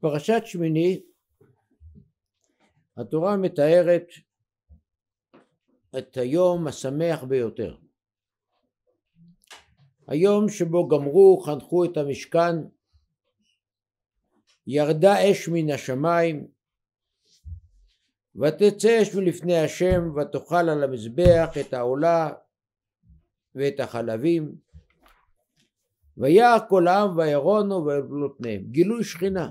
פרשת שמיני התורה מתארת את היום השמח ביותר היום שבו גמרו חנכו את המשכן ירדה אש מן השמיים ותצא אש מלפני השם ותאכל על המזבח את העולה ואת החלבים ויער כל העם וירונו ויבלו פניהם גילוי שכינה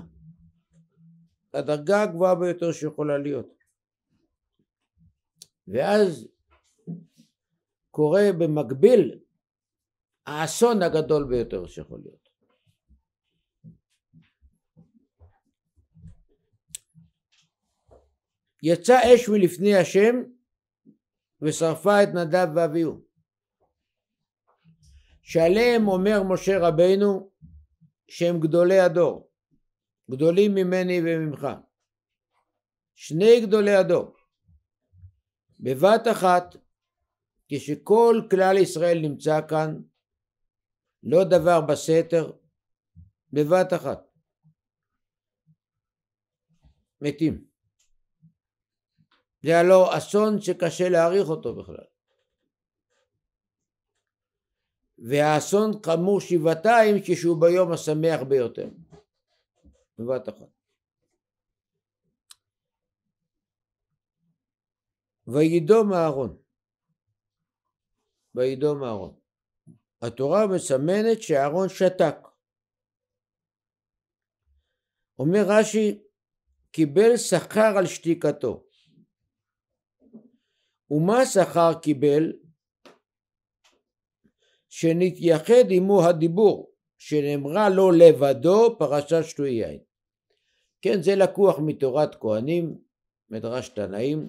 הדרגה הגבוהה ביותר שיכולה להיות. ואז קורה במקביל האסון הגדול ביותר שיכול להיות. יצא אש מלפני השם ושרפה את נדב ואביהו שעליהם אומר משה רבנו שהם גדולי הדור גדולים ממני וממך. שני גדולי הדור. בבת אחת, כשכל כלל ישראל נמצא כאן, לא דבר בסתר, בבת אחת. מתים. זה הלא אסון שקשה להעריך אותו בכלל. והאסון כאמור שבעתיים כשהוא ביום השמח ביותר. בבת אחת. וידום אהרון. וידום אהרון. התורה מסמנת שאהרון שתק. אומר רש"י, קיבל שכר על שתיקתו. ומה שכר קיבל? שנתייחד עמו הדיבור, שנאמרה לו לבדו פרשה שתוי יין. כן, זה לקוח מתורת כהנים, מדרש תנאים,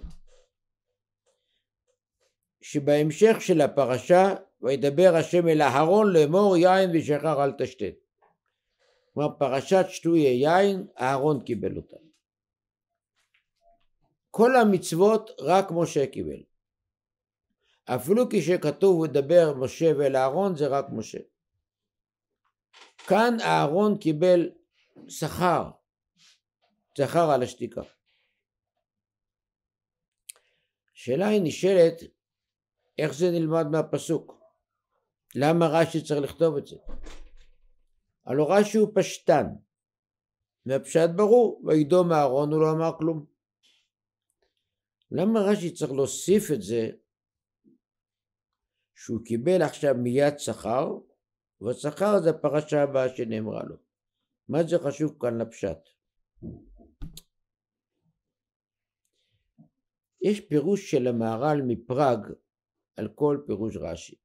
שבהמשך של הפרשה, וידבר השם אל אהרון לאמור יין ושכר אל תשתת. כלומר פרשת שטוי יין, אהרון קיבל אותה. כל המצוות רק משה קיבל. אפילו כשכתוב ודבר משה ואל אהרון זה רק משה. כאן אהרון קיבל שכר זכר על השתיקה. השאלה היא נשאלת, איך זה נלמד מהפסוק? למה רש"י צריך לכתוב את זה? הלא רש"י הוא פשטן. והפשט ברור, וידום אהרון הוא לא אמר כלום. למה רש"י צריך להוסיף את זה שהוא קיבל עכשיו מיד שכר, והשכר זה הפרשה הבאה שנאמרה לו. מה זה חשוב כאן לפשט? יש פירוש של המהר"ל מפראג על כל פירוש רש"י.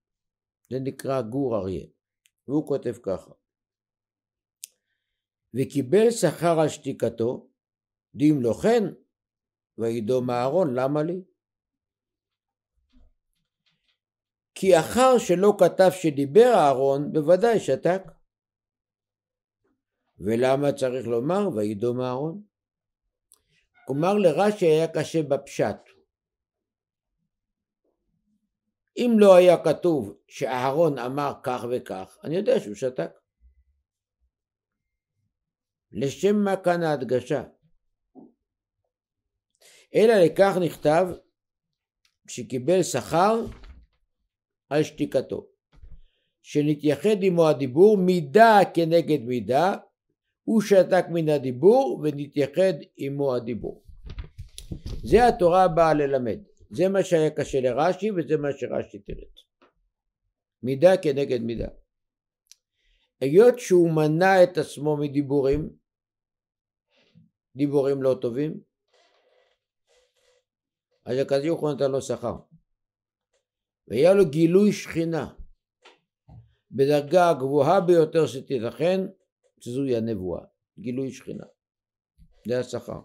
זה נקרא גור אריה, והוא כותב ככה: וקיבל שכר על שתיקתו, דאם לא כן, וידום אהרון למה לי? כי אחר שלא כתב שדיבר אהרון, בוודאי שתק. ולמה צריך לומר וידום אהרון? כלומר לרש"י היה קשה בפשט. אם לא היה כתוב שאהרון אמר כך וכך, אני יודע שהוא שתק. לשם מה כאן ההדגשה? אלא לכך נכתב שקיבל שכר על שתיקתו, שנתייחד עמו הדיבור מידה כנגד מידה הוא שתק מן הדיבור ונתייחד עמו הדיבור. זה התורה הבאה ללמד. זה מה שהיה קשה לרש"י וזה מה שרש"י תראה. מידה כנגד מידה. היות שהוא מנע את עצמו מדיבורים, דיבורים לא טובים, אז הקדוש ברוך הוא נתן לו שכר. והיה לו גילוי שכינה בדרגה הגבוהה ביותר שתיתכן שזוהי הנבואה, גילוי שכינה. זה השכר.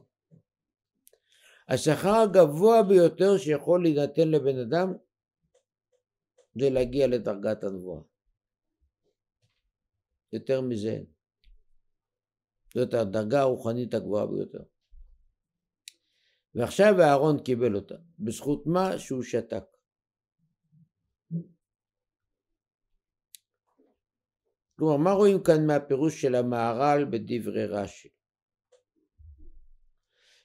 השכר הגבוה ביותר שיכול להינתן לבן אדם זה להגיע לדרגת הנבואה. יותר מזה זאת הדרגה הרוחנית הגבוהה ביותר. ועכשיו אהרון קיבל אותה. בזכות מה? שהוא שתק. כלומר, מה רואים כאן מהפירוש של המהר"ל בדברי רש"י?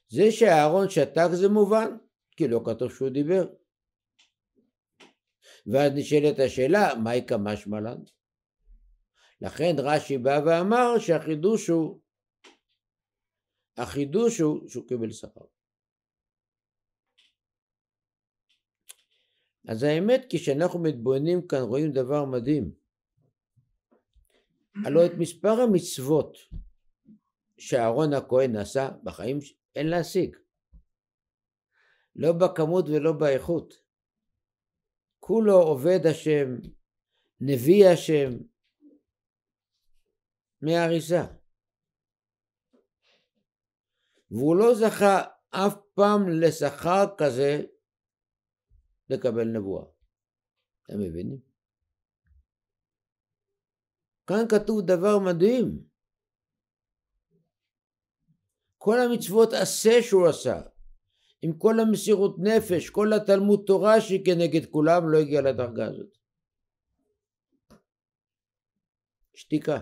זה שאהרון שתק זה מובן, כי לא כתוב שהוא דיבר. ואז נשאלת השאלה, מהי כמשמע לנו? לכן רש"י בא ואמר שהחידוש הוא, החידוש הוא שהוא קיבל שכר. אז האמת, כשאנחנו מתבוננים כאן רואים דבר מדהים. הלא את מספר המצוות שאהרון הכהן עשה בחיים אין להשיג. לא בכמות ולא באיכות. כולו עובד השם, נביא השם, מהריסה. והוא לא זכה אף פעם לשכר כזה לקבל נבואה. אתם מבינים? כאן כתוב דבר מדהים. כל המצוות עשה שהוא עשה, עם כל המסירות נפש, כל התלמוד תורה שהיא כנגד כולם, לא הגיע לדרגה הזאת. שתיקה.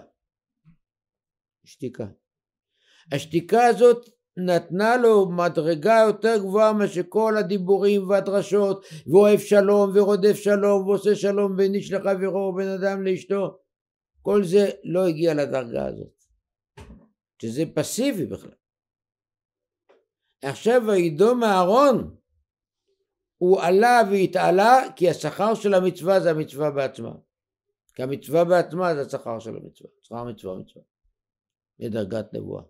שתיקה. השתיקה הזאת נתנה לו מדרגה יותר גבוהה מאשר כל הדיבורים והדרשות, ואוהב שלום ורודף שלום ועושה שלום בין איש לחברו ובין אדם לאשתו. כל זה לא הגיע לדרגה הזאת, שזה פסיבי בכלל. עכשיו וידום אהרון, הוא עלה והתעלה כי השכר של המצווה זה המצווה בעצמה. כי המצווה בעצמה זה השכר של המצווה, שכר מצווה מצווה, זה דרגת נבואה.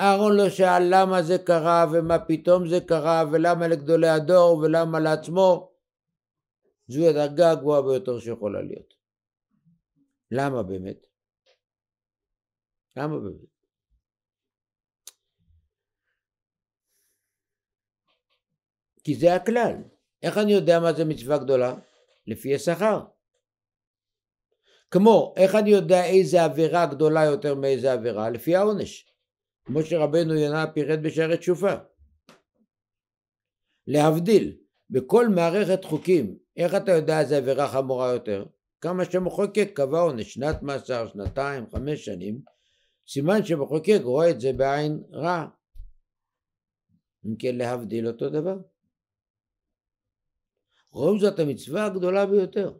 אהרון לא שאל למה זה קרה ומה פתאום זה קרה ולמה לגדולי הדור ולמה לעצמו. זו הדרגה הגבוהה ביותר שיכולה להיות. למה באמת? למה באמת? כי זה הכלל. איך אני יודע מה זה מצווה גדולה? לפי השכר. כמו, איך אני יודע איזה עבירה גדולה יותר מאיזה עבירה? לפי העונש. כמו שרבנו ינע פירט בשערי תשופה. להבדיל, בכל מערכת חוקים, איך אתה יודע איזה עבירה חמורה יותר? כמה שמחוקק קבע עונש, שנת מאסר, שנתיים, חמש שנים, סימן שמחוקק רואה את זה בעין רע. אם כן, להבדיל אותו דבר. רוב זאת המצווה הגדולה ביותר.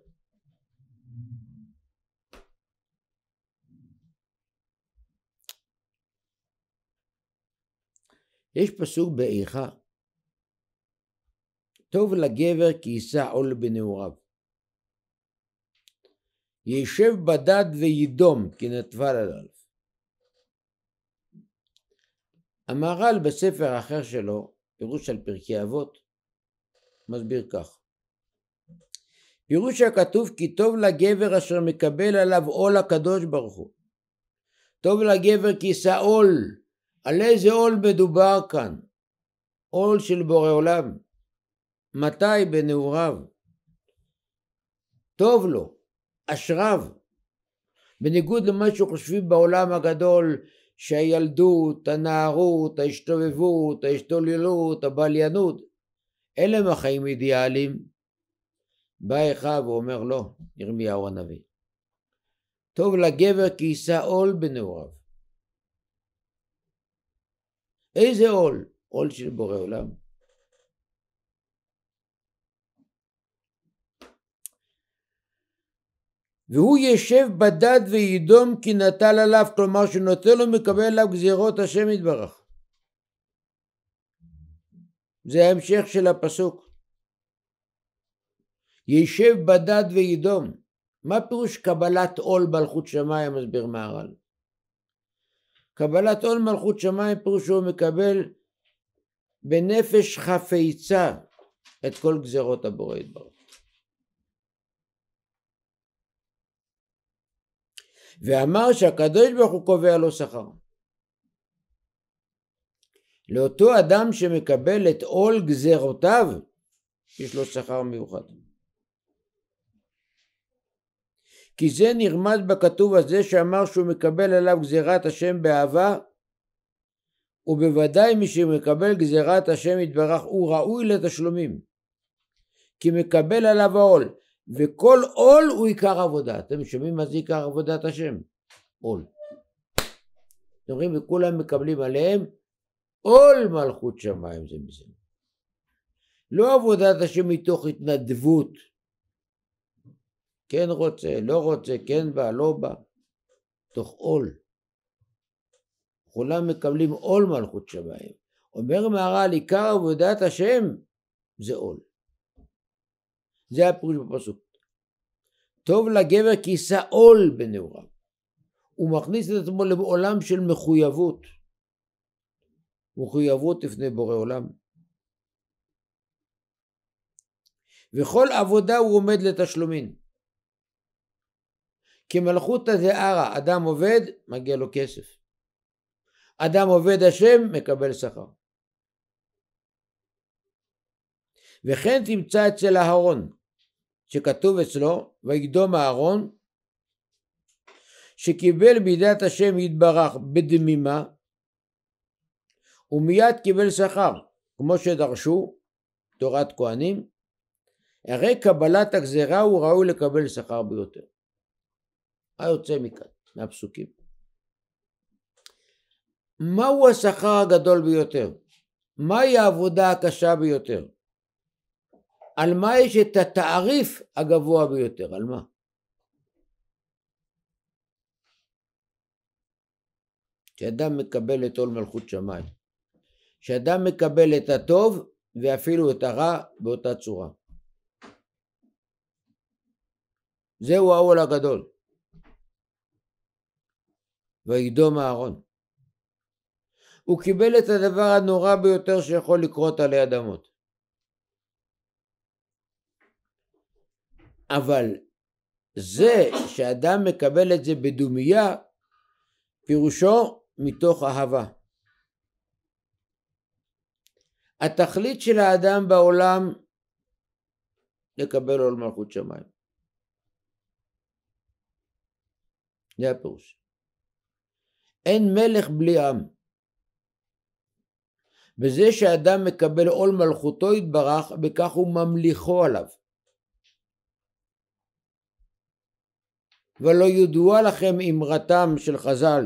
יש פסוק באיכה, טוב לגבר כי יישא עול בנעוריו. יישב בדד וידום כי נטבל עליו. המהר"ל בספר אחר שלו, פירוש על פרקי אבות, מסביר כך: פירוש הכתוב כי טוב לגבר אשר מקבל עליו עול הקדוש ברוך הוא. טוב לגבר כי יישא עול על איזה עול מדובר כאן? עול של בורא עולם. מתי בנעוריו? טוב לו, אשריו. בניגוד למה שחושבים בעולם הגדול, שהילדות, הנערות, ההשתובבות, ההשתוללות, הבליינות, אלה הם החיים אידיאליים. בא אחיו ואומר לא, ירמיהו הנביא. טוב לגבר כי יישא עול בנעוריו. איזה עול? עול של בורא עולם. והוא ישב בדד וידום כי נטל עליו, כלומר שנוטל לו מקבל עליו גזירות השם יתברך. זה ההמשך של הפסוק. ישב בדד וידום. מה פירוש קבלת עול מלכות שמיים, מסביר מהר"ל? קבלת עול מלכות שמיים פירושו מקבל בנפש חפיצה את כל גזרות הבורא יתברך. ואמר שהקדוש ברוך הוא קובע לו שכר. לאותו אדם שמקבל את עול גזרותיו, יש לו שכר מיוחד. כי זה נרמז בכתוב הזה שאמר שהוא מקבל עליו גזירת השם באהבה, ובוודאי מי שמקבל גזירת השם יתברך הוא ראוי לתשלומים, כי מקבל עליו העול, וכל עול הוא עיקר עבודה. אתם שומעים מה זה עיקר עבודת השם? עול. אתם רואים, וכולם מקבלים עליהם עול מלכות שמיים זה מזה. לא עבודת השם מתוך התנדבות, כן רוצה, לא רוצה, כן בא, לא בא, תוך עול. כולם מקבלים עול מלכות שמיים. אומר מהר"ל, עיקר עבודת השם זה עול. זה הפירוש בפסוק. טוב לגבר כי יישא עול בנעוריו. הוא מכניס את עצמו לעולם של מחויבות. מחויבות לפני בורא עולם. וכל עבודה הוא עומד לתשלומים. כי מלכותא דערא, אדם עובד, מגיע לו כסף. אדם עובד השם, מקבל שכר. וכן תמצא אצל אהרון, שכתוב אצלו, ויקדום אהרון, שקיבל בידת השם יתברך בדמימה, ומיד קיבל שכר, כמו שדרשו תורת כהנים, הרי קבלת הגזרה הוא ראוי לקבל שכר ביותר. היוצא מכאן, מהפסוקים. מהו השכר הגדול ביותר? מהי העבודה הקשה ביותר? על מה יש את התעריף הגבוה ביותר? על מה? כשאדם מקבל את עול מלכות שמיים, כשאדם מקבל את הטוב ואפילו את הרע באותה צורה. זהו העול הגדול. וידום אהרון. הוא קיבל את הדבר הנורא ביותר שיכול לקרות עלי אדמות. אבל זה שאדם מקבל את זה בדומייה, פירושו מתוך אהבה. התכלית של האדם בעולם לקבל עול מלכות שמיים. זה הפירוש. אין מלך בלי עם. וזה שאדם מקבל עול מלכותו יתברך, בכך הוא ממליכו עליו. ולא ידועה לכם אמרתם של חז"ל,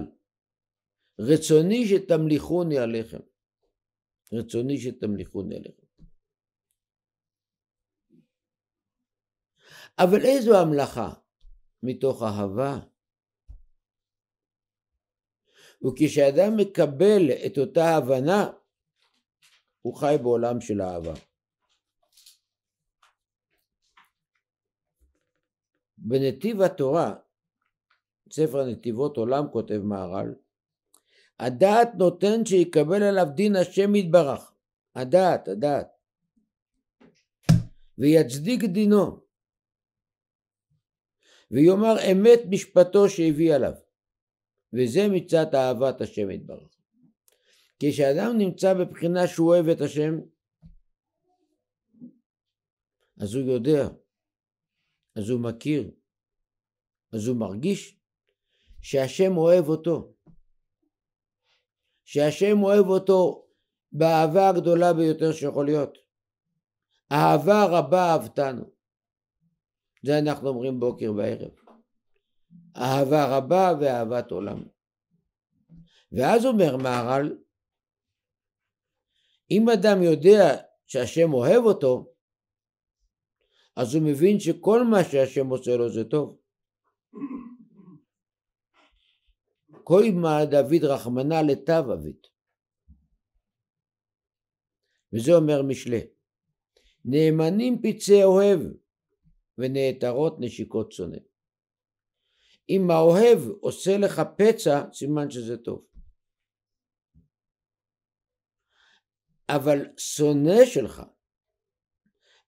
רצוני שתמליכוני עליכם. רצוני שתמליכוני עליכם. אבל איזו המלאכה? מתוך אהבה, וכשאדם מקבל את אותה הבנה, הוא חי בעולם של אהבה. בנתיב התורה, ספר נתיבות עולם כותב מהר"ל, הדעת נותן שיקבל עליו דין השם יתברך, הדעת, הדעת, ויצדיק דינו, ויאמר אמת משפטו שהביא עליו. וזה מצד אהבת השם יתברך. כשאדם נמצא בבחינה שהוא אוהב את השם, אז הוא יודע, אז הוא מכיר, אז הוא מרגיש שהשם אוהב אותו. שהשם אוהב אותו באהבה הגדולה ביותר שיכול להיות. אהבה רבה אהבתנו. זה אנחנו אומרים בוקר וערב. אהבה רבה ואהבת עולם. ואז אומר מהר"ל, אם אדם יודע שהשם אוהב אותו, אז הוא מבין שכל מה שהשם עושה לו זה טוב. כל קוימה דוד רחמנא לטב אבית. וזה אומר משלי. נאמנים פצעי אוהב ונעתרות נשיקות שונא. אם האוהב עושה לך פצע, סימן שזה טוב. אבל שונא שלך,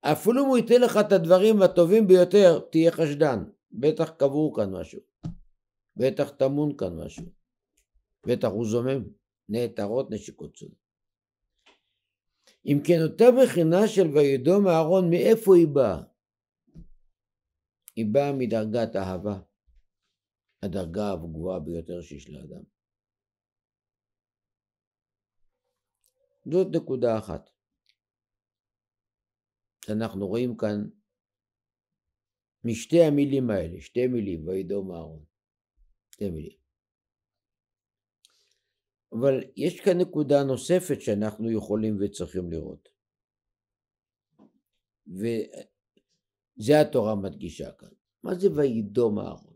אפילו אם הוא ייתן לך את הדברים הטובים ביותר, תהיה חשדן. בטח קבור כאן משהו, בטח טמון כאן משהו, בטח הוא זומם, נעתרות נשיקות צודק. אם כן, אותה בחינה של וידום אהרון, מאיפה היא באה? היא באה מדרגת אהבה. הדרגה הגבוהה ביותר שיש לאדם. זאת נקודה אחת. אנחנו רואים כאן משתי המילים האלה, שתי מילים, וידום אהרון. שתי מילים. אבל יש כאן נקודה נוספת שאנחנו יכולים וצריכים לראות. וזה התורה מדגישה כאן. מה זה וידום אהרון?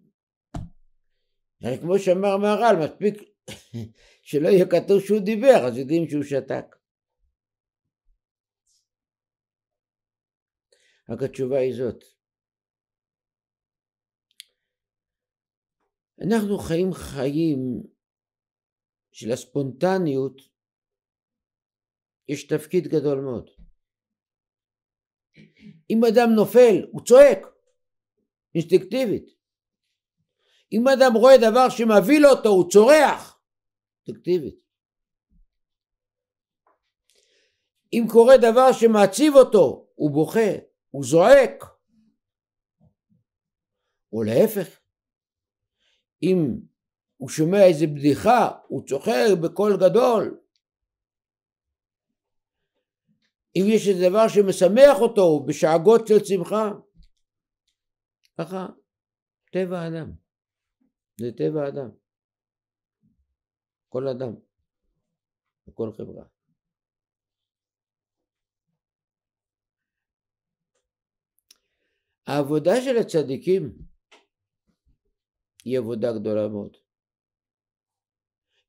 הרי כמו שאמר מהר"ל, מספיק שלא יהיה כתוב שהוא דיבר, אז יודעים שהוא שתק. רק התשובה היא זאת. אנחנו חיים חיים של הספונטניות, יש תפקיד גדול מאוד. אם אדם נופל, הוא צועק, אינסטינקטיבית. אם אדם רואה דבר שמביא לו אותו, הוא צורח. אובייקטיבית. אם קורה דבר שמעציב אותו, הוא בוכה, הוא זועק. או להפך, אם הוא שומע איזה בדיחה, הוא צוחק בקול גדול. אם יש איזה דבר שמשמח אותו בשאגות של שמחה, ככה טבע האדם. זה טבע האדם. כל אדם, בכל חברה. העבודה של הצדיקים היא עבודה גדולה מאוד.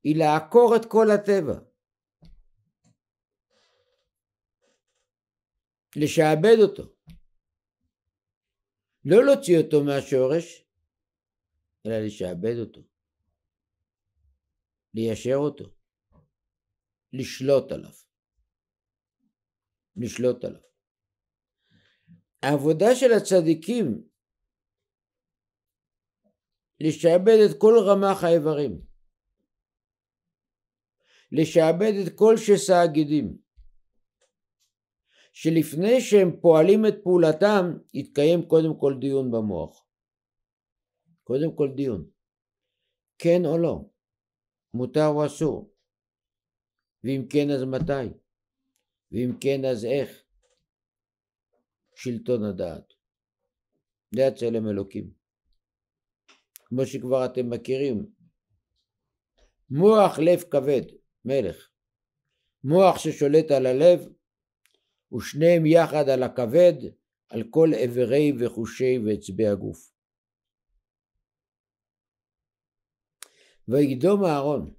היא לעקור את כל הטבע. לשעבד אותו. לא להוציא אותו מהשורש, אלא לשעבד אותו, ליישר אותו, לשלוט עליו. לשלוט עליו. העבודה של הצדיקים לשעבד את כל רמ"ח האיברים, לשעבד את כל שסע הגידים, שלפני שהם פועלים את פעולתם, יתקיים קודם כל דיון במוח. קודם כל דיון. כן או לא? מותר או אסור? ואם כן אז מתי? ואם כן אז איך? שלטון הדעת. זה הצלם אלוקים. כמו שכבר אתם מכירים. מוח לב כבד, מלך. מוח ששולט על הלב, ושניהם יחד על הכבד, על כל אברי וחושי ואצבעי הגוף. וידום אהרון.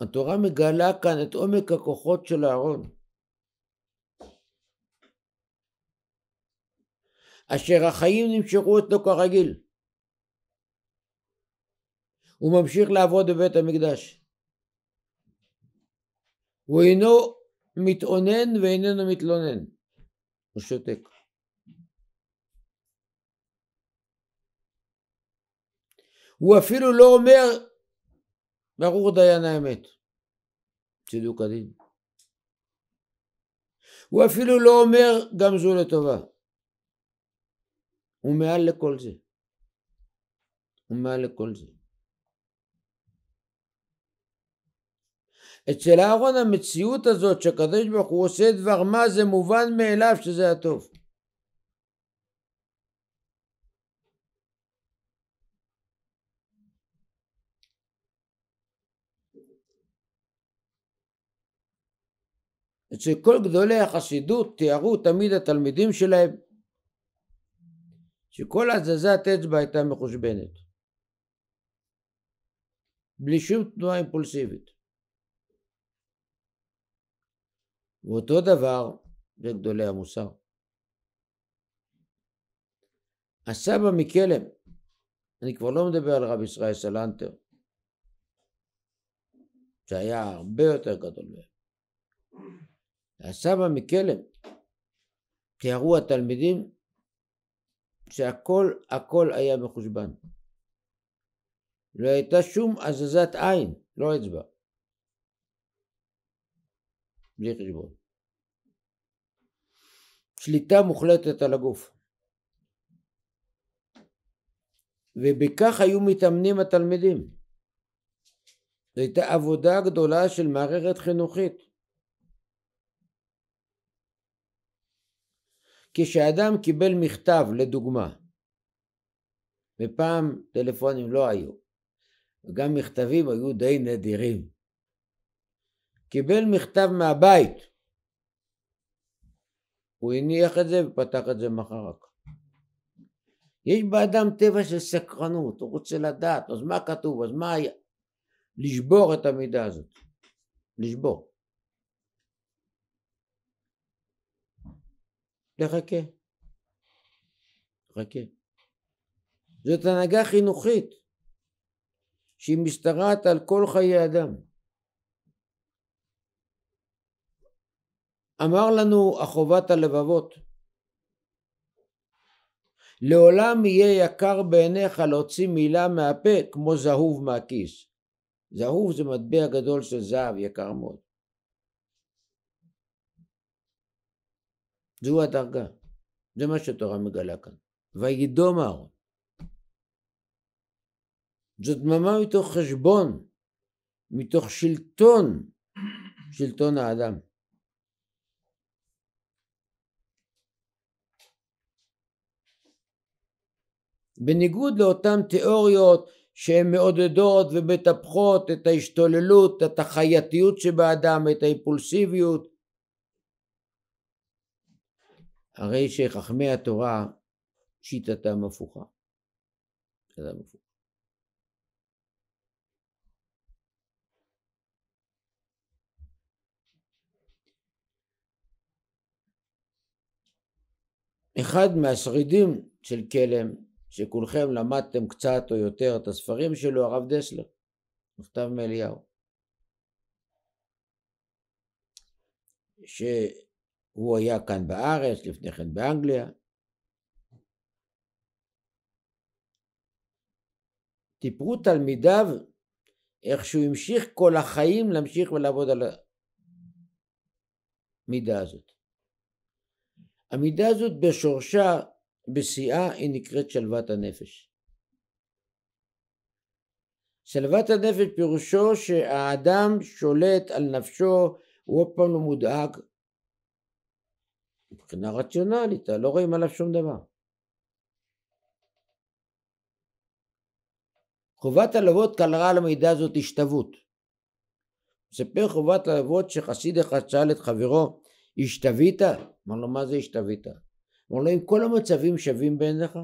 התורה מגלה כאן את עומק הכוחות של אהרון. אשר החיים נמשכו אצלו כרגיל. הוא ממשיך לעבוד בבית המקדש. הוא אינו מתאונן ואיננו מתלונן. הוא שותק. הוא אפילו לא אומר ברור דיין האמת, צידוק הדין. הוא אפילו לא אומר גם זו לטובה. הוא מעל לכל זה. הוא מעל לכל זה. אצל אהרון המציאות הזאת שהקדוש ברוך הוא עושה דבר מה זה מובן מאליו שזה הטוב. שכל גדולי החסידות תיארו תמיד התלמידים שלהם שכל הזזת אצבע הייתה מחושבנת בלי שום תנועה אימפולסיבית. ואותו דבר לגדולי המוסר. הסבא מקלם, אני כבר לא מדבר על רב ישראל סלנטר, שהיה הרבה יותר גדול מהם, הסבא מקלם תיארו התלמידים שהכל הכל היה מחושבן. לא הייתה שום הזזת עין, לא אצבע. בלי חשבון. שליטה מוחלטת על הגוף. ובכך היו מתאמנים התלמידים. זו הייתה עבודה גדולה של מערכת חינוכית. כשאדם קיבל מכתב, לדוגמה, ופעם טלפונים לא היו, וגם מכתבים היו די נדירים. קיבל מכתב מהבית, הוא הניח את זה ופתח את זה מחר יש באדם טבע של סקרנות, הוא רוצה לדעת, אז מה כתוב, אז מה היה? לשבור את המידה הזאת, לשבור. לחכה. חכה. זאת הנהגה חינוכית שהיא משתרעת על כל חיי אדם. אמר לנו החובת הלבבות לעולם יהיה יקר בעיניך להוציא מילה מהפה כמו זהוב מהכיס. זהוב זה מטבע גדול של זהב יקר מאוד. זו הדרגה. זה מה שהתורה מגלה כאן. וידום אהרון. זו דממה מתוך חשבון, מתוך שלטון, שלטון האדם. בניגוד לאותן תיאוריות שהן מעודדות ומטפחות את ההשתוללות, את החייתיות שבאדם, את האימפולסיביות, הרי שחכמי התורה שיטתם הפוכה. שיטתם הפוכה. אחד מהשרידים של קלם, שכולכם למדתם קצת או יותר את הספרים שלו, הרב דסלר, מכתב מאליהו. ש... הוא היה כאן בארץ, לפני כן באנגליה. טיפרו תלמידיו איך שהוא המשיך כל החיים להמשיך ולעבוד על המידה הזאת. המידה הזאת בשורשה, בשיאה, היא נקראת שלוות הנפש. שלוות הנפש פירושו שהאדם שולט על נפשו, הוא עוד פעם לא מודאג, מבחינה רציונלית, לא רואים עליו שום דבר. חובת הלוות כלרה על המידע הזאת השתוות. מספר חובת הלוות שחסיד אחד שאל את חברו, השתווית? אמר לו, מה זה השתווית? אמר לו, אם כל המצבים שווים בעיניך?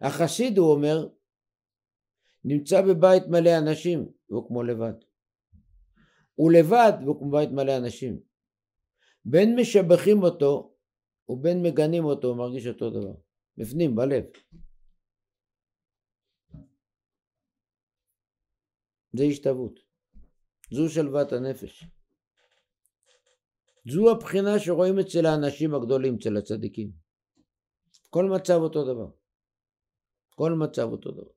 החסיד, הוא אומר, נמצא בבית מלא אנשים, והוא כמו לבד. הוא לבד והוא כמו בית מלא אנשים. בין משבחים אותו ובין מגנים אותו, הוא מרגיש אותו דבר. בפנים, בלב. זה השתוות. זו שלוות הנפש. זו הבחינה שרואים אצל האנשים הגדולים, אצל הצדיקים. כל מצב אותו דבר. כל מצב אותו דבר.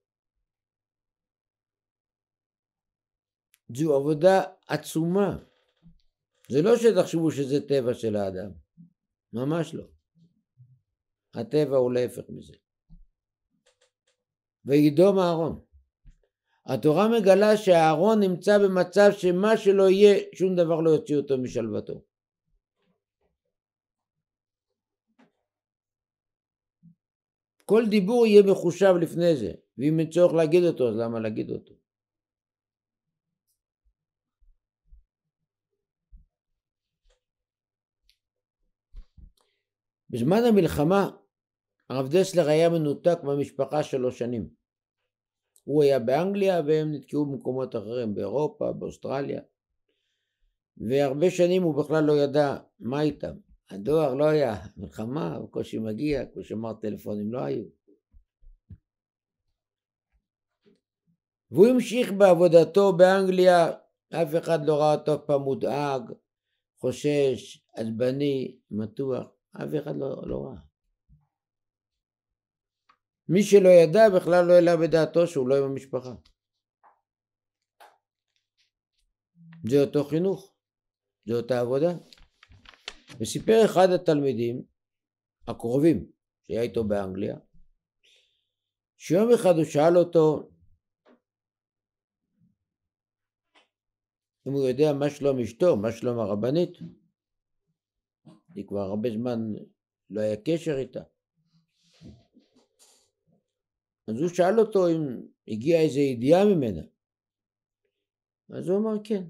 זו עבודה עצומה. זה לא שתחשבו שזה טבע של האדם, ממש לא. הטבע הוא להפך מזה. וידום אהרון. התורה מגלה שאהרון נמצא במצב שמה שלא יהיה, שום דבר לא יוציא אותו משלוותו. כל דיבור יהיה מחושב לפני זה, ואם אין צורך להגיד אותו, אז למה להגיד אותו? בזמן המלחמה הרב דסלר היה מנותק מהמשפחה שלוש שנים. הוא היה באנגליה והם נתקעו במקומות אחרים, באירופה, באוסטרליה. והרבה שנים הוא בכלל לא ידע מה איתם. הדואר לא היה, מלחמה, הוא קושי מגיע, כמו שאמר טלפונים לא היו. והוא המשיך בעבודתו באנגליה, אף אחד לא ראה אותו פעם מודאג, חושש, עדבני, מתוח. אף אחד לא, לא ראה. מי שלא ידע בכלל לא העלה בדעתו שהוא לא עם המשפחה. זה אותו חינוך, זה אותה עבודה. וסיפר אחד התלמידים הקרובים שהיה איתו באנגליה, שיום אחד הוא שאל אותו אם הוא יודע מה שלום אשתו, מה שלום הרבנית. לי כבר הרבה זמן לא היה קשר איתה. אז הוא שאל אותו אם הגיעה איזו ידיעה ממנה. אז הוא אמר כן.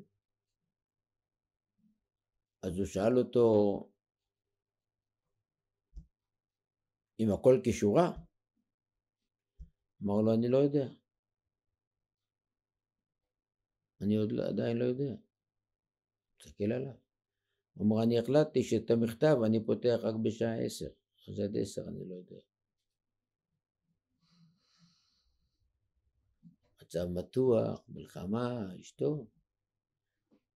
אז הוא שאל אותו אם הכל כשורה? אמר לו אני לא יודע. אני עוד לא, עדיין לא יודע. תסתכל עליו. אמר, אני החלטתי שאת המכתב אני פותח רק בשעה עשר. אז עד עשר אני לא יודע. מצב מתוח, מלחמה, אשתו.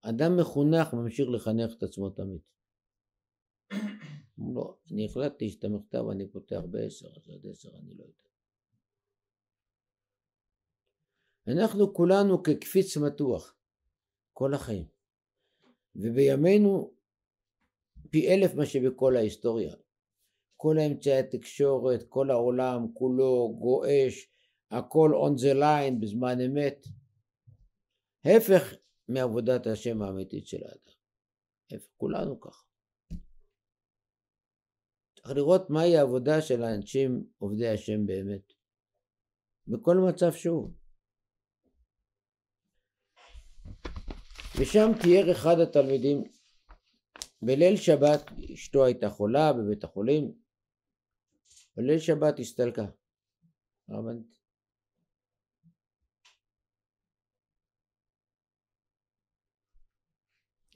אדם מחונך ממשיך לחנך את עצמו תמיד. אמרו אני החלטתי שאת המכתב אני פותח בעשר, אז עד עשר אני לא יודע. אנחנו כולנו כקפיץ מתוח כל החיים. ובימינו פי אלף מה שבכל ההיסטוריה. כל אמצעי התקשורת, כל העולם כולו גועש, הכל on the line בזמן אמת. ההפך מעבודת השם האמיתית של האדם. ההפך, כולנו ככה. צריך לראות מהי העבודה של האנשים עובדי השם באמת. בכל מצב שהוא. ושם תיאר אחד התלמידים בליל שבת אשתו הייתה חולה בבית החולים, בליל שבת הסתלקה.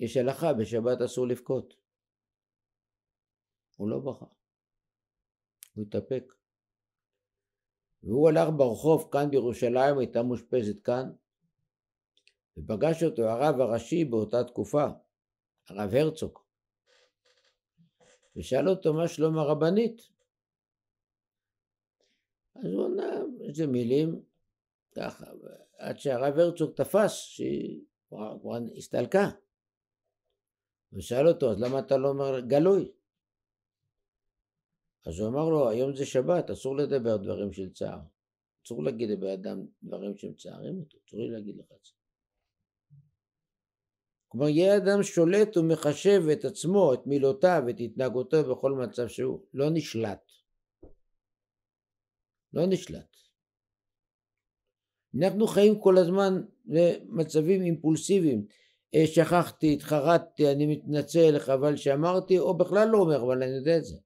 יש הלכה, בשבת אסור לבכות. הוא לא בכה, הוא התאפק. והוא הלך ברחוב כאן בירושלים, הייתה מאושפזת כאן, ופגש אותו הרב הראשי באותה תקופה, הרב הרצוג. ושאל אותו מה שלום הרבנית. אז הוא עונה איזה מילים ככה, עד שהרב הרצוג תפס שהיא כבר הסתלקה. הוא שאל אותו, אז למה אתה לא אומר גלוי? אז הוא אמר לו, היום זה שבת, אסור לדבר דברים של צער. אסור להגיד לבן אדם דברים שמצערים אותו, אסור להגיד לך את זה. כלומר, יהיה אדם שולט ומחשב את עצמו, את מילותיו, את התנהגותו בכל מצב שהוא. לא נשלט. לא נשלט. אנחנו חיים כל הזמן במצבים אימפולסיביים. אה, שכחתי, התחרטתי, אני מתנצל, חבל שאמרתי, או בכלל לא אומר, אבל אני יודע את זה.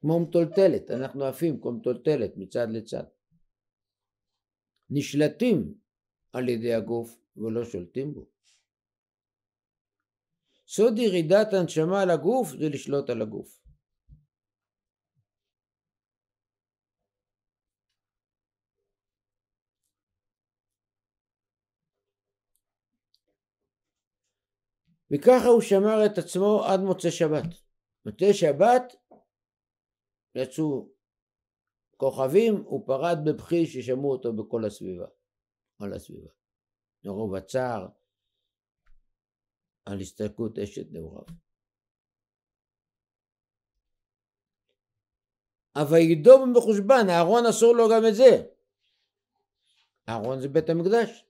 כמו מטולטלת, אנחנו עפים כמו מטולטלת מצד לצד. נשלטים על ידי הגוף, ולא שולטים בו. סוד ירידת הנשמה על הגוף זה לשלוט על הגוף. וככה הוא שמר את עצמו עד מוצאי שבת. מוצאי שבת יצאו כוכבים, הוא פרד בבכי ששמעו אותו בכל הסביבה, כל הסביבה. לרוב הצער, על הסתלקות אשת נעוריו. הוידום במחושבן, אהרון אסור לו גם את זה. אהרון זה בית המקדש.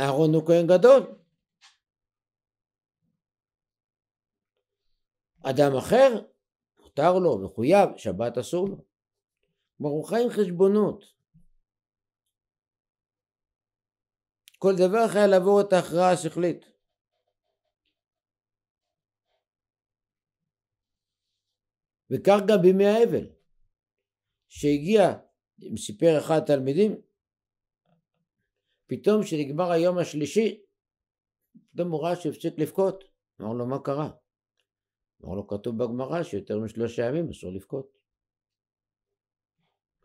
אהרון הוא כהן גדול. אדם אחר, מותר לו, מחויב, שבת אסור לו. ברוך חיים חשבונות. כל דבר חייב לעבור את ההכרעה השכלית. וכך גם בימי האבל, שהגיע, סיפר אחד התלמידים, פתאום כשנגמר היום השלישי, פתאום הוא ראה שהפסיק לבכות. אמר לו, מה קרה? אמר לו, כתוב בגמרא שיותר משלושה ימים אסור לבכות.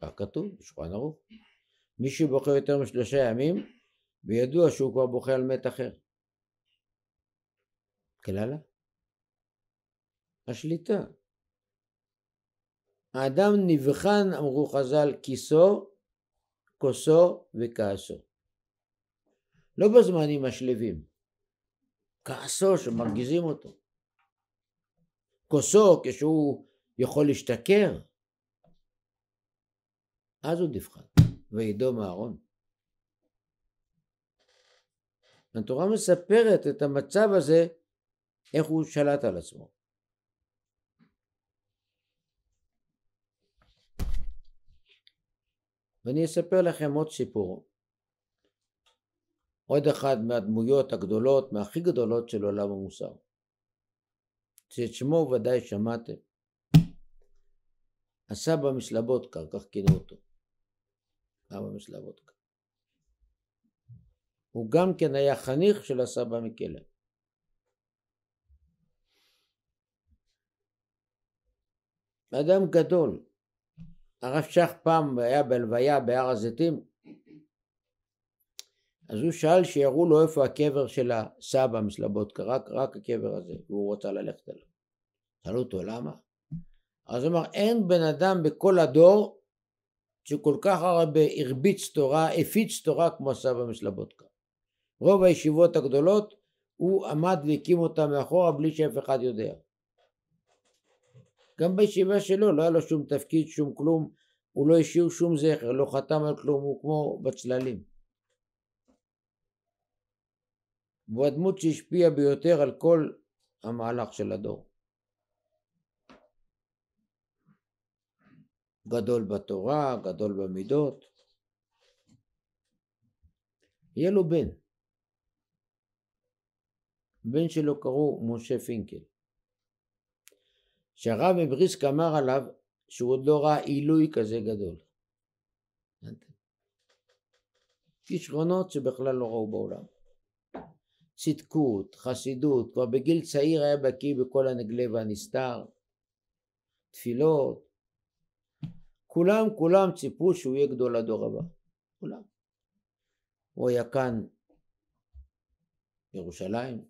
כך כתוב, בשולחן ערוך. מי שבוכה יותר משלושה ימים, וידוע שהוא כבר בוכה על מת אחר. כללה. השליטה. האדם נבחן, אמרו חז"ל, כיסו, כוסו וכעסו. לא בזמנים השלווים. כעסו שמרגיזים אותו. כוסו כשהוא יכול להשתכר. אז הוא נבחן, וידום אהרון. התורה מספרת את המצב הזה, איך הוא שלט על עצמו. ואני אספר לכם עוד סיפור. עוד אחת מהדמויות הגדולות, מהכי גדולות של עולם המוסר. שאת שמו ודאי שמעתם. הסבא מסלבודקה כך כינו אותו. סבא מסלבודקה הוא גם כן היה חניך של הסבא מקלם. אדם גדול. הרב שך פעם היה בלוויה בהר הזיתים, אז הוא שאל שיראו לו איפה הקבר של הסבא מסלבודקה, רק, רק הקבר הזה, והוא רוצה ללכת אליו. שאלו אותו למה? אז הוא אמר, אין בן אדם בכל הדור שכל כך הרבה הרביץ תורה, הפיץ תורה כמו סבא מסלבודקה. רוב הישיבות הגדולות הוא עמד והקים אותה מאחורה בלי שאף אחד יודע. גם בישיבה שלו לא היה לו שום תפקיד, שום כלום, הוא לא השאיר שום זכר, לא חתם על כלום, הוא כמו בצללים. והוא הדמות שהשפיעה ביותר על כל המהלך של הדור. גדול בתורה, גדול במידות. יהיה לו בן. בן שלו קראו משה פינקל. שהרב מבריסק אמר עליו שהוא עוד לא ראה עילוי כזה גדול. כישרונות שבכלל לא ראו בעולם. צדקות, חסידות, כבר בגיל צעיר היה בקיא בכל הנגלה והנסתר, תפילות, כולם כולם ציפו שהוא יהיה גדול הדור הבא, כולם. הוא היה כאן בירושלים,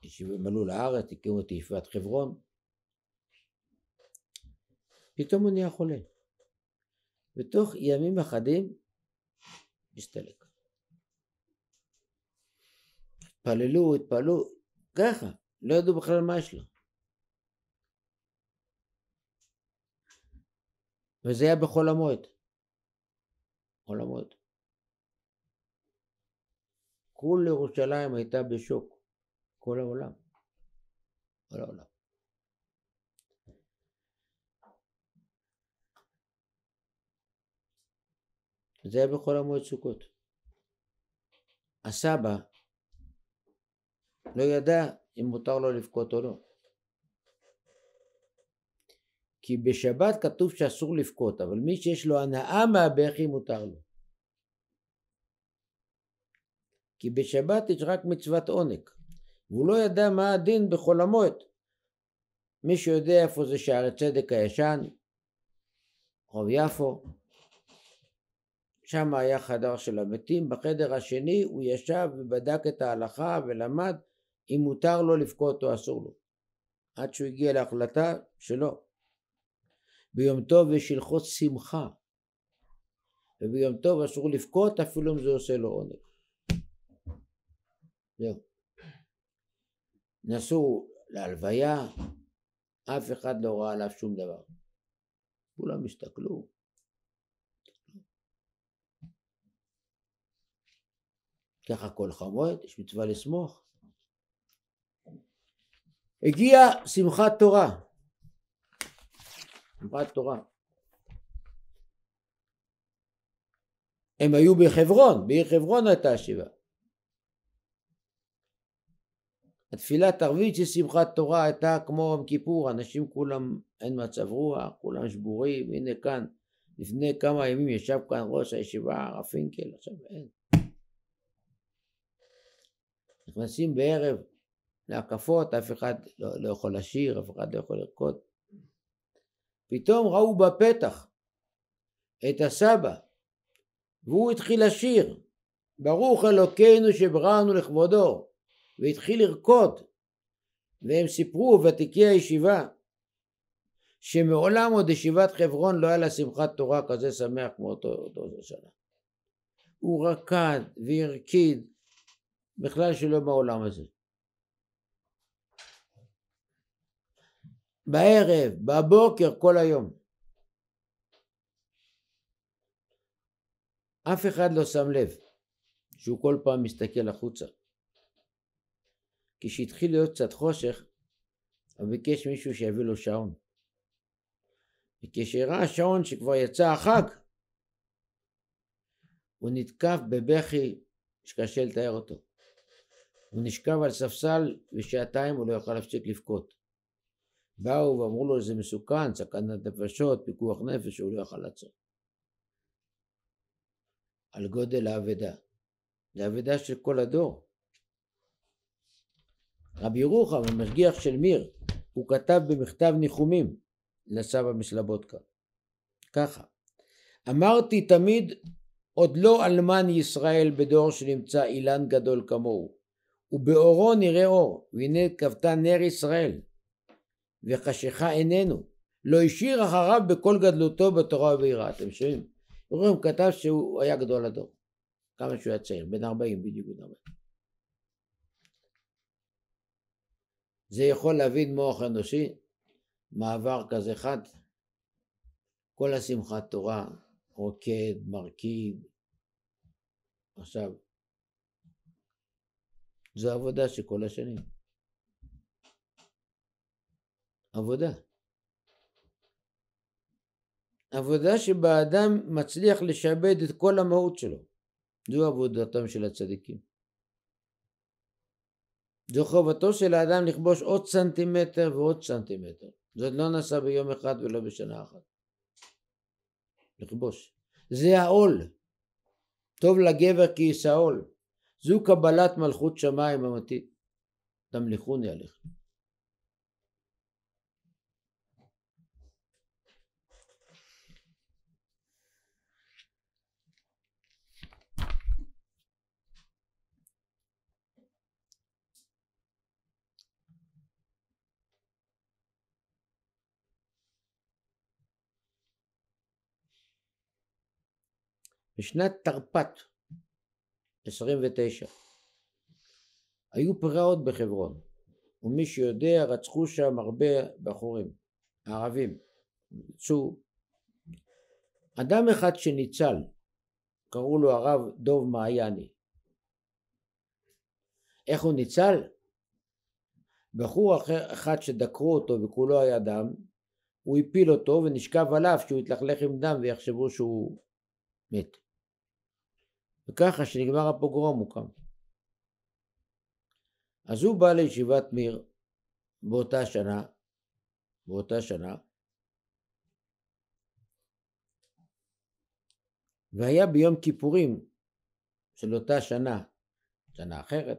כשהם עלו לארץ, הקימו את ישיבת חברון. פתאום הוא נהיה חולה. ותוך ימים אחדים הסתלק. התפללו, התפללו, ככה, לא ידעו בכלל מה יש לו. וזה היה בחול המועד. חול המועד. כל ירושלים הייתה בשוק. כל העולם. כל העולם. זה היה בכל המועד סוכות. הסבא לא ידע אם מותר לו לבכות או לא. כי בשבת כתוב שאסור לבכות, אבל מי שיש לו הנאה מהבכי מותר לו. כי בשבת יש רק מצוות עונג. והוא לא ידע מה הדין בחול המועד. מישהו יודע איפה זה שער הצדק הישן? רחוב יפו. שם היה חדר של המתים, בחדר השני הוא ישב ובדק את ההלכה ולמד אם מותר לו לבכות או אסור לו. עד שהוא הגיע להחלטה שלא. ביום טוב יש הלכות שמחה, וביום טוב אסור לבכות אפילו אם זה עושה לו עונג. זהו. נסעו להלוויה, אף אחד לא ראה עליו שום דבר. כולם הסתכלו. ככה כל חמוד, יש מצווה לסמוך. הגיעה שמחת תורה. שמחת תורה. הם היו בחברון, בעיר חברון הייתה השיבה. התפילת ערבית של שמחת תורה הייתה כמו יום כיפור, אנשים כולם אין מצב רוח, כולם שבורים, הנה כאן, לפני כמה ימים ישב כאן ראש הישיבה הרב פינקל, עכשיו אין. נכנסים בערב להקפות, אף אחד לא, לא יכול לשיר, אף אחד לא יכול לרקוד. פתאום ראו בפתח את הסבא, והוא התחיל לשיר, ברוך אלוקינו שבראנו לכבודו. והתחיל לרקוד והם סיפרו ותיקי הישיבה שמעולם עוד ישיבת חברון לא היה לה שמחת תורה כזה שמח כמו אותו, אותו שנה הוא רקד והרקיד בכלל שלא בעולם הזה בערב, בבוקר, כל היום. אף אחד לא שם לב שהוא כל פעם מסתכל החוצה. כשהתחיל להיות קצת חושך, הוא ביקש מישהו שיביא לו שעון. וכשראה השעון שכבר יצא החג, הוא נתקף בבכי שקשה לתאר אותו. הוא נשכב על ספסל ושעתיים הוא לא יכל להפסיק לבכות. באו ואמרו לו זה מסוכן, סכנת נפשות, פיקוח נפש, הוא לא יכל לעצור. על גודל האבדה. זה אבדה של כל הדור. רבי ירוחם, המשגיח של מיר, הוא כתב במכתב ניחומים לסבא מסלבודקה. ככה, אמרתי תמיד עוד לא אלמן ישראל בדור שנמצא אילן גדול כמוהו, ובאורו נראה אור, והנה כבתה נר ישראל, וחשיכה איננו, לא השאיר אחריו בכל גדלותו בתורה וביראה. אתם שומעים? הוא כתב שהוא היה גדול הדור, כמה שהוא היה צעיר, בן ארבעים בדיוק בן 40. זה יכול להבין מוח אנושי, מעבר כזה חד. כל השמחת תורה, רוקד, מרקיד. עכשיו, זו עבודה שכל השנים. עבודה. עבודה שבה האדם מצליח לשעבד את כל המהות שלו. זו עבודתם של הצדיקים. זו חובתו של האדם לכבוש עוד סנטימטר ועוד סנטימטר. זאת לא נעשה ביום אחד ולא בשנה אחת. לכבוש. זה העול. טוב לגבר כי יישא עול. זו קבלת מלכות שמיים אמיתית. תמליכוני עליך. בשנת תרפ"ט 29 היו פרעות בחברון ומי שיודע רצחו שם הרבה בחורים ערבים יצאו אדם אחד שניצל קראו לו הרב דוב מעייני איך הוא ניצל? בחור אחר, אחד שדקרו אותו וכולו היה דם הוא הפיל אותו ונשכב עליו שהוא יתלכלך עם דם ויחשבו שהוא מת וככה שנגמר הפוגרום הוא קם. אז הוא בא לישיבת מיר באותה שנה, באותה שנה, והיה ביום כיפורים של אותה שנה, שנה אחרת,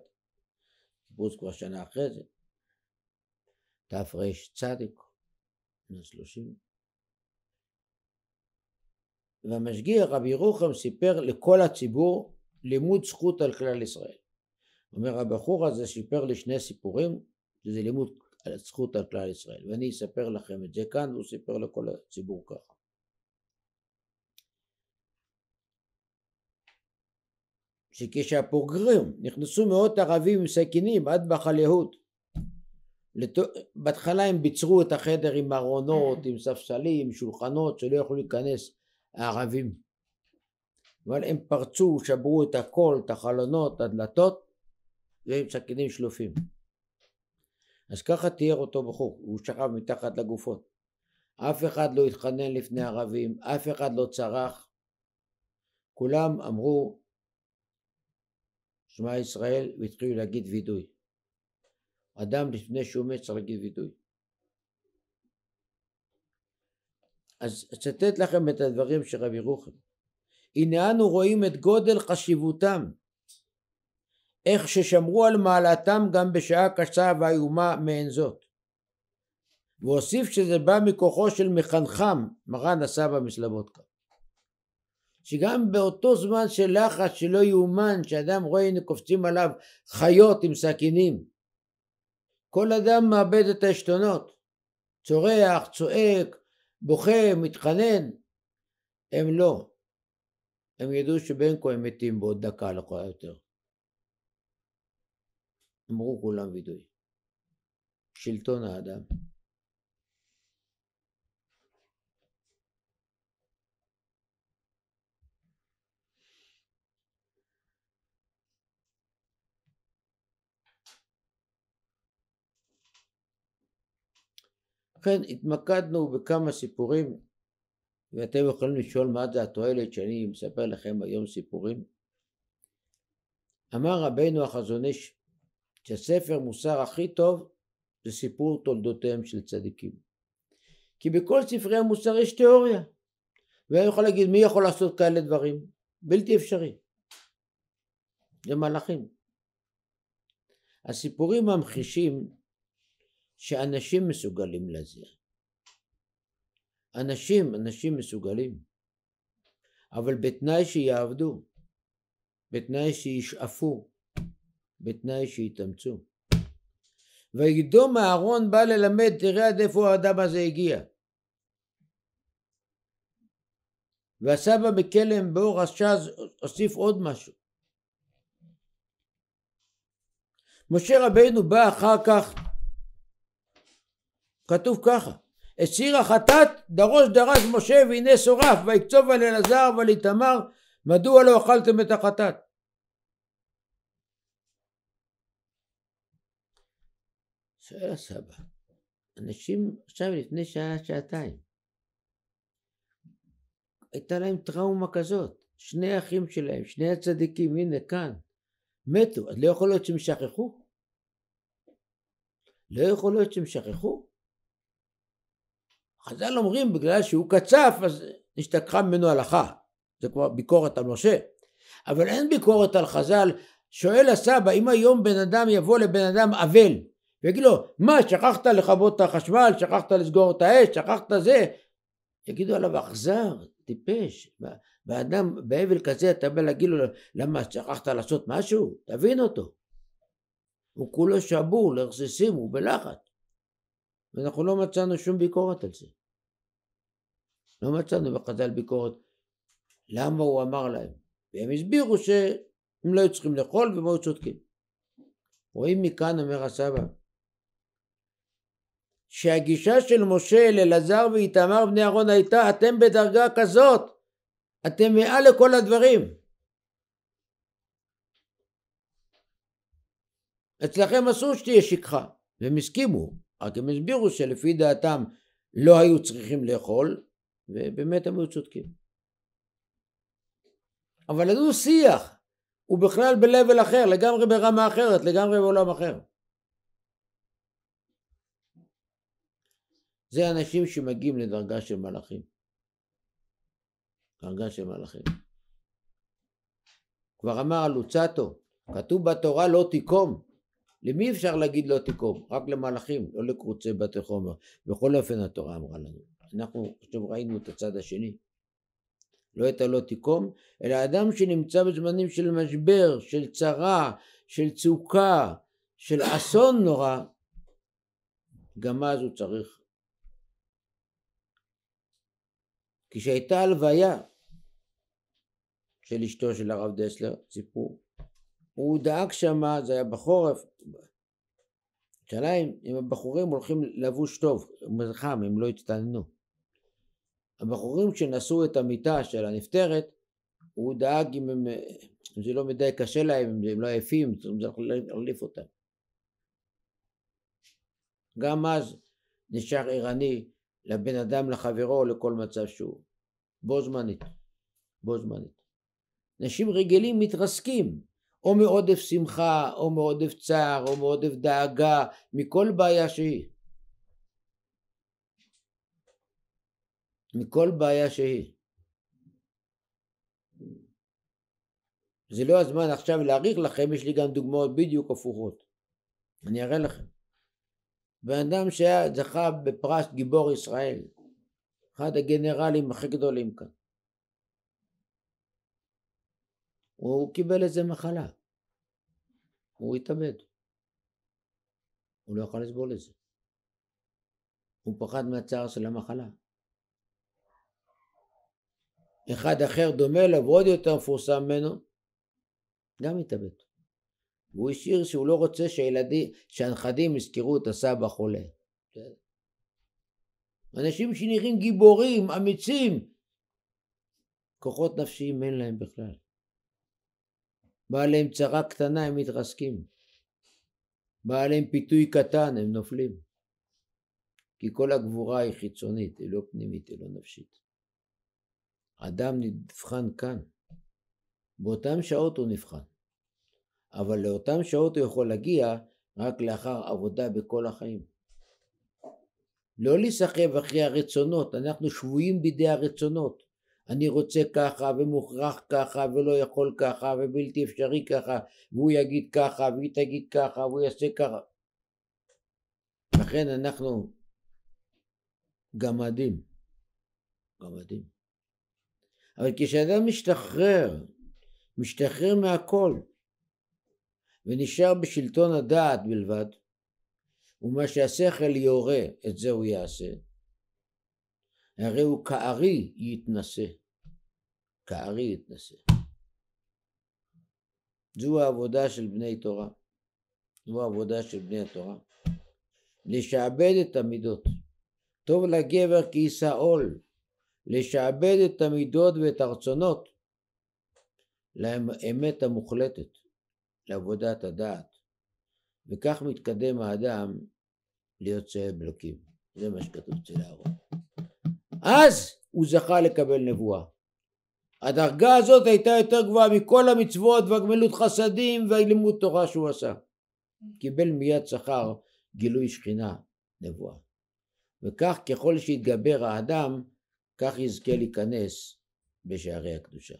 קיבוץ כבר שנה אחרי זה, תרצ, בן 30, והמשגיח רב ירוחם סיפר לכל הציבור לימוד זכות על כלל ישראל. אומר רבי חורא זה סיפר לי שני סיפורים, שזה לימוד על זכות על כלל ישראל, ואני אספר לכם את זה כאן, והוא סיפר לכל הציבור ככה. שכשהפוגרים נכנסו מאות ערבים עם סכינים עד בחל יהוד בהתחלה הם ביצרו את החדר עם ארונות, עם ספסלים, עם שולחנות שלא יכלו להיכנס הערבים. אבל הם פרצו, שברו את הכל, את החלונות, את הדלתות, ועם סכינים שלופים. אז ככה תיאר אותו בחור, הוא שכב מתחת לגופות. אף אחד לא התחנן לפני ערבים, אף אחד לא צרח. כולם אמרו שמע ישראל והתחילו להגיד וידוי. אדם לפני שהוא מת צריך להגיד וידוי. אז אצטט לכם את הדברים של רבי רוחם הנה אנו רואים את גודל חשיבותם, איך ששמרו על מעלתם גם בשעה קשה ואיומה מעין זאת. והוסיף שזה בא מכוחו של מחנכם, מרן הסבא מסלבודקה. שגם באותו זמן של לחץ שלא יאומן, שאדם רואה הנה קופצים עליו חיות עם סכינים, כל אדם מאבד את העשתונות, צורח, צועק, בוכה, מתחנן. הם לא. הם ידעו שבין כה הם מתים בעוד דקה לכל לא היותר. אמרו כולם וידוי. שלטון האדם. לכן התמקדנו בכמה סיפורים ואתם יכולים לשאול מה זה התועלת שאני מספר לכם היום סיפורים. אמר רבנו החזון איש שספר מוסר הכי טוב זה סיפור תולדותיהם של צדיקים. כי בכל ספרי המוסר יש תיאוריה. ואני יכול להגיד מי יכול לעשות כאלה דברים? בלתי אפשרי. זה מלאכים. הסיפורים ממחישים שאנשים מסוגלים לזה. אנשים, אנשים מסוגלים, אבל בתנאי שיעבדו, בתנאי שישאפו, בתנאי שיתאמצו. וידום אהרון בא ללמד, תראה עד איפה האדם הזה הגיע. והסבא בכלם באור השז הוסיף עוד משהו. משה רבינו בא אחר כך כתוב ככה, את שיר החטאת דרוש דרש משה והנה שורף ויקצוב על אלעזר ועל איתמר מדוע לא אכלתם את החטאת? שואל הסבא, אנשים עכשיו לפני שעה, שעתיים, הייתה להם טראומה כזאת, שני אחים שלהם, שני הצדיקים, הנה כאן, מתו, אז לא יכול להיות שהם שכחו? לא יכול להיות שהם שכחו? חז"ל אומרים בגלל שהוא קצף אז נשתכחה ממנו הלכה, זה כבר ביקורת על משה, אבל אין ביקורת על חז"ל, שואל הסבא אם היום בן אדם יבוא לבן אדם אבל ויגיד לו מה שכחת לכבות את החשמל, שכחת לסגור את האש, שכחת זה, יגידו עליו אכזר, טיפש, ואדם באבל כזה אתה בא להגיד לו למה שכחת לעשות משהו? תבין אותו. הוא כולו שבור לרסיסים, הוא בלחץ. ואנחנו לא מצאנו שום ביקורת על זה. לא מצאנו בחז"ל ביקורת למה הוא אמר להם, והם הסבירו שהם לא היו צריכים לאכול והם היו צודקים. רואים מכאן, אומר הסבא, שהגישה של משה אל אלעזר ואיתמר בני אהרון הייתה אתם בדרגה כזאת, אתם מעל לכל הדברים. אצלכם אסור שתהיה שכחה, והם הסכימו, רק הם הסבירו שלפי דעתם לא היו צריכים לאכול, ובאמת הם היו צודקים. אבל היו שיח, הוא בכלל ב-level אחר, לגמרי ברמה אחרת, לגמרי בעולם אחר. זה אנשים שמגיעים לדרגה של מלאכים. דרגה של מלאכים. כבר אמר הלוצטו, כתוב בתורה לא תיקום. למי אפשר להגיד לא תיקום? רק למלאכים, לא לקרוצי בתי חומר. בכל אופן התורה אמרה לנו. אנחנו עכשיו ראינו את הצד השני. לא את הלא תיקום, אלא אדם שנמצא בזמנים של משבר, של צרה, של צוקה, של אסון נורא, גם אז הוא צריך. כשהייתה הלוויה של אשתו של הרב דסלר, סיפור, הוא דאג שמה, זה היה בחורף, שאלה אם הבחורים הולכים לבוש טוב, הוא חם, הם לא הצטננו. הבחורים שנשאו את המיטה של הנפטרת, הוא דאג אם, הם, אם זה לא מדי קשה להם, אם הם לא עייפים, יכול להחליף לא אותם. גם אז נשאר ערני לבן אדם, לחברו, לכל מצב שהוא. בו זמנית. בו זמנית. אנשים רגילים מתרסקים, או מעודף שמחה, או מעודף צער, או מעודף דאגה, מכל בעיה שהיא. מכל בעיה שהיא. זה לא הזמן עכשיו להעריך לכם, יש לי גם דוגמאות בדיוק הפוכות. אני אראה לכם. בן אדם שהיה זכה בפרס גיבור ישראל, אחד הגנרלים הכי גדולים כאן. הוא קיבל איזה מחלה. הוא התאבד. הוא לא יכול לסבול את זה. הוא פחד מהצער של המחלה. אחד אחר דומה לו ועוד יותר מפורסם ממנו, גם התאבד. והוא השאיר שהוא לא רוצה שהילדים, שהנכדים יזכרו את הסבא חולה. אנשים שנראים גיבורים, אמיצים, כוחות נפשיים אין להם בכלל. בא עליהם צרה קטנה, הם מתרסקים. בא עליהם פיתוי קטן, הם נופלים. כי כל הגבורה היא חיצונית, היא לא פנימית, היא לא נפשית. אדם נבחן כאן. באותן שעות הוא נבחן. אבל לאותן שעות הוא יכול להגיע רק לאחר עבודה בכל החיים. לא להיסחב אחרי הרצונות, אנחנו שבויים בידי הרצונות. אני רוצה ככה ומוכרח ככה ולא יכול ככה ובלתי אפשרי ככה והוא יגיד ככה והיא תגיד ככה והוא יעשה ככה. לכן אנחנו גמדים. גמדים. אבל כשאדם משתחרר, משתחרר מהכל, ונשאר בשלטון הדעת בלבד, ומה שהשכל יורה, את זה הוא יעשה, הרי הוא כארי יתנשא. כארי יתנשא. זו העבודה של בני תורה. זו העבודה של בני התורה. לשעבד את המידות. טוב לגבר כי יישא עול. לשעבד את המידות ואת הרצונות לאמת המוחלטת, לעבודת הדעת, וכך מתקדם האדם להיות צאב אלוקים. זה מה שכתוב אצל אהרון. אז הוא זכה לקבל נבואה. הדרגה הזאת הייתה יותר גבוהה מכל המצוות והגמילות חסדים והלימוד תורה שהוא עשה. קיבל מיד שכר גילוי שכינה, נבואה. וכך ככל שהתגבר האדם כך יזכה להיכנס בשערי הקדושה.